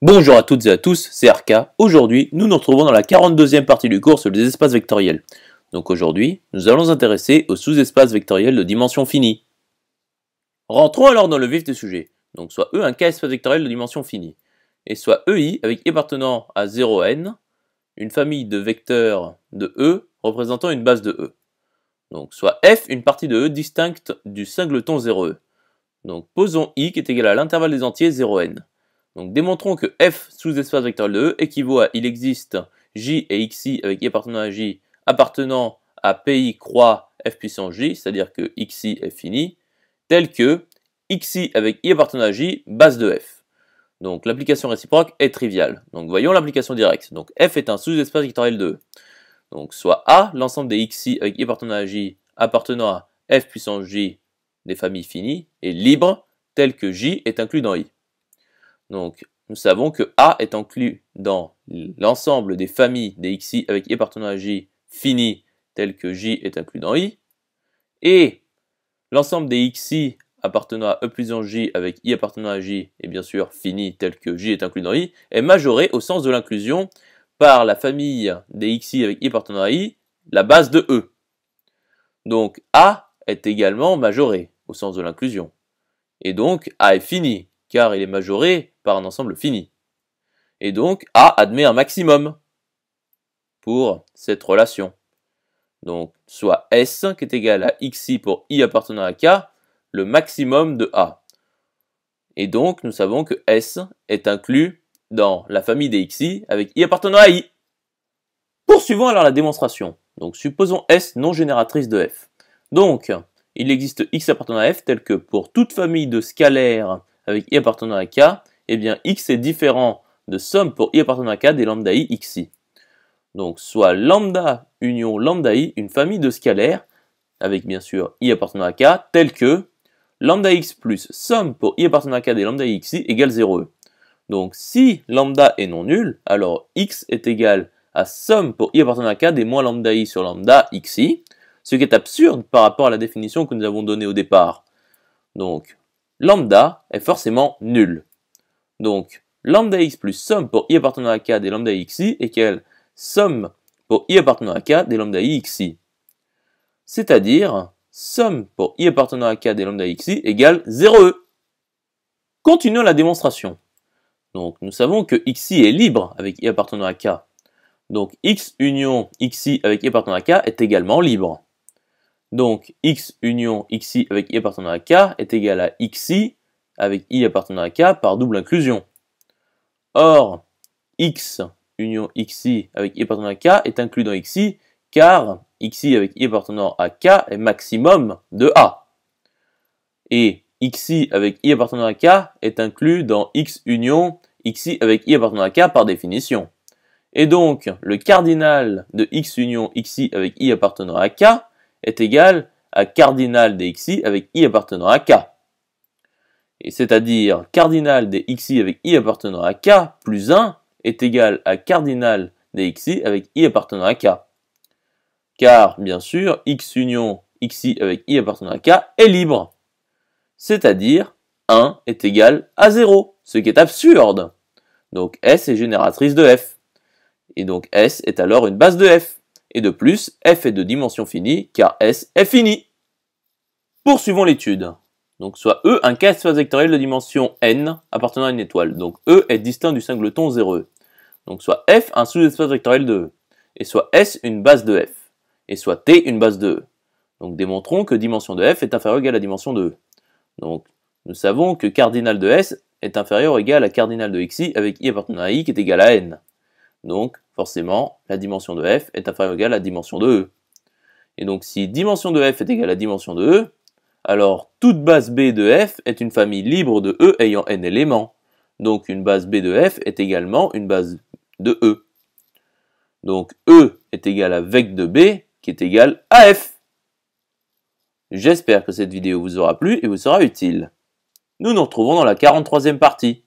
Bonjour à toutes et à tous, c'est RK. Aujourd'hui, nous nous retrouvons dans la 42e partie du cours sur les espaces vectoriels. Donc aujourd'hui, nous allons nous intéresser aux sous-espaces vectoriels de dimension finie. Rentrons alors dans le vif du sujet. Donc soit E un cas espace vectoriel de dimension finie, et soit EI avec E appartenant à 0n, une famille de vecteurs de E représentant une base de E. Donc soit F une partie de E distincte du singleton 0e. Donc posons I qui est égal à l'intervalle des entiers 0n. Donc démontrons que f sous espace vectoriel de E équivaut à il existe j et xi avec i appartenant à j appartenant à pi croix f puissance j, c'est-à-dire que xi est fini, tel que xi avec i appartenant à j base de f. Donc l'application réciproque est triviale. Donc voyons l'application directe. Donc f est un sous-espace vectoriel de E. Donc soit A, l'ensemble des xi avec i appartenant à j appartenant à f puissance j des familles finies est libre tel que j est inclus dans i. Donc, nous savons que A est inclus dans l'ensemble des familles des xi avec i appartenant à j fini tel que j est inclus dans i, et l'ensemble des xi appartenant à e plus en j avec i appartenant à j et bien sûr fini tel que j est inclus dans i est majoré au sens de l'inclusion par la famille des xi avec i appartenant à i, la base de e. Donc A est également majoré au sens de l'inclusion. Et donc A est fini car il est majoré par un ensemble fini. Et donc A admet un maximum pour cette relation. Donc soit S qui est égal à xi pour i appartenant à K, le maximum de A. Et donc nous savons que S est inclus dans la famille des xi avec i appartenant à i. Poursuivons alors la démonstration. Donc supposons S non génératrice de f. Donc il existe x appartenant à f tel que pour toute famille de scalaires avec i appartenant à k, et eh bien x est différent de somme pour i appartenant à k des lambda i xi. Donc soit lambda union lambda i, une famille de scalaires, avec bien sûr i appartenant à k, tel que lambda x plus somme pour i appartenant à k des lambda i xi égale 0 e. Donc si lambda est non nul, alors x est égal à somme pour i appartenant à k des moins lambda i sur lambda xi, ce qui est absurde par rapport à la définition que nous avons donnée au départ. Donc lambda est forcément nul. Donc, lambda x plus somme pour i appartenant à k des lambda xi égale somme pour i appartenant à k des lambda xi. C'est-à-dire, somme pour i appartenant à k des lambda xi égale 0 e. Continuons la démonstration. Donc, nous savons que xi est libre avec i appartenant à k. Donc, x union xi avec i appartenant à k est également libre. Donc x union xi avec i appartenant à k est égal à xi avec i appartenant à k par double inclusion. Or, x union xi avec i appartenant à k est inclus dans xi car xi avec i appartenant à k est maximum de a. Et xi avec i appartenant à k est inclus dans x union xi avec i appartenant à k par définition. Et donc, le cardinal de x union xi avec i appartenant à k est égal à cardinal des xi avec i appartenant à k. Et c'est-à-dire cardinal des xi avec i appartenant à k plus 1 est égal à cardinal des xi avec i appartenant à k. Car, bien sûr, x union xi avec i appartenant à k est libre. C'est-à-dire 1 est égal à 0, ce qui est absurde. Donc S est génératrice de f. Et donc S est alors une base de f. Et de plus, f est de dimension finie car S est fini. Poursuivons l'étude. Donc soit E, un cas espace vectoriel de dimension n appartenant à une étoile. Donc E est distinct du singleton 0 e. Donc soit F, un sous-espace vectoriel de E. Et soit S, une base de F. Et soit T, une base de E. Donc démontrons que dimension de F est inférieure ou égale à dimension de E. Donc nous savons que cardinal de S est inférieur ou égal à cardinal de xi avec i appartenant à i qui est égal à n. Donc, forcément, la dimension de f est inférieure ou égale à la dimension de e. Et donc, si dimension de f est égale à dimension de e, alors toute base B de f est une famille libre de e ayant n éléments. Donc, une base B de f est également une base de e. Donc, e est égal à vec de b qui est égal à f. J'espère que cette vidéo vous aura plu et vous sera utile. Nous nous retrouvons dans la 43e partie.